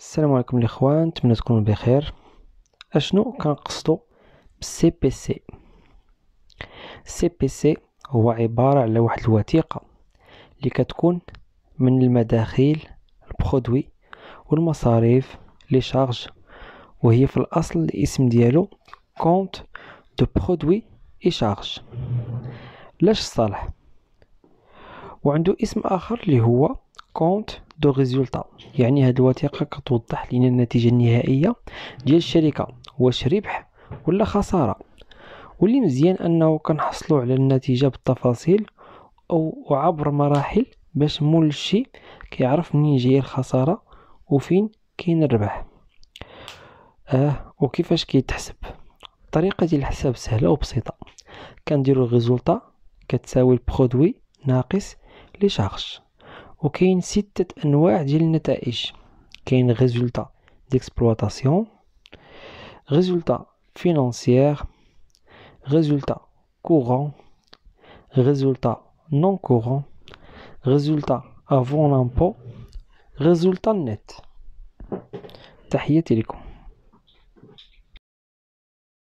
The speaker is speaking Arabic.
السلام عليكم الاخوان نتمنى تكونوا بخير اشنو كنقصدوا بالسي بي سي السي بي سي هو عباره على واحد الوثيقه اللي كتكون من المداخيل البرودوي والمصاريف لي شارج وهي في الاصل الاسم ديالو كونت دو برودوي اي شارج لاش صالح وعنده اسم اخر اللي هو كونت دو ريزولتا يعني هاد الوثيقه كتوضح لنا النتيجه النهائيه ديال الشركه واش ربح ولا خساره واللي مزيان انه كنحصلوا على النتيجه بالتفاصيل او عبر مراحل باش مول الشي كيعرف منين جايه الخساره وفين كاين الربح اه وكيفاش كيتحسب الطريقه ديال الحساب سهله وبسيطه كنديرو الريزولطا كتساوي البرودوي ناقص لي شارج وكاين ستة انواع ديال النتائج كاين ريزولتا ديكسبلواتاسيون ريزولتا فينانسيير ريزولتا كورون ريزولتا نون كورون ريزولتا افون لامبو ريزولتا نت تحياتي لكم